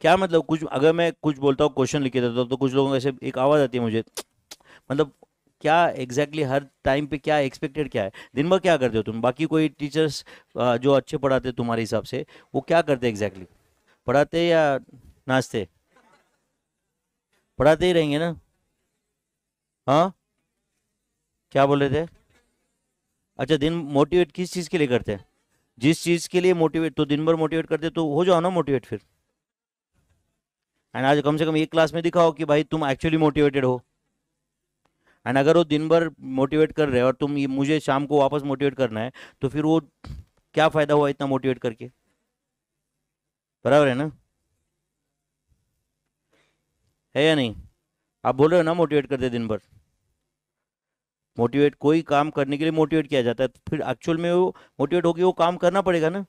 क्या मतलब कुछ अगर मैं कुछ बोलता हूँ क्वेश्चन लिखे देता हूँ तो कुछ लोगों को ऐसे एक आवाज़ आती है मुझे मतलब क्या एग्जैक्टली exactly हर टाइम पे क्या एक्सपेक्टेड क्या है दिन भर क्या करते हो तुम बाकी कोई टीचर्स जो अच्छे पढ़ाते तुम्हारे हिसाब से वो क्या करते एग्जैक्टली exactly? पढ़ाते या नाचते पढ़ाते ही रहेंगे ना हाँ क्या बोल रहे थे अच्छा दिन मोटिवेट किस चीज़ के लिए करते हैं जिस चीज़ के लिए मोटिवेट तो दिन भर मोटिवेट करते तो हो जाओ ना मोटिवेट फिर एंड आज कम से कम एक क्लास में दिखाओ कि भाई तुम एक्चुअली मोटिवेटेड हो एंड अगर वो दिन भर मोटिवेट कर रहे हो और तुम ये मुझे शाम को वापस मोटिवेट करना है तो फिर वो क्या फ़ायदा हुआ इतना मोटिवेट करके बराबर है ना है या नहीं आप बोल रहे हो ना मोटिवेट करते दिन भर मोटिवेट कोई काम करने के लिए मोटिवेट किया जाता है तो फिर एक्चुअल में वो मोटिवेट होकर वो काम करना पड़ेगा ना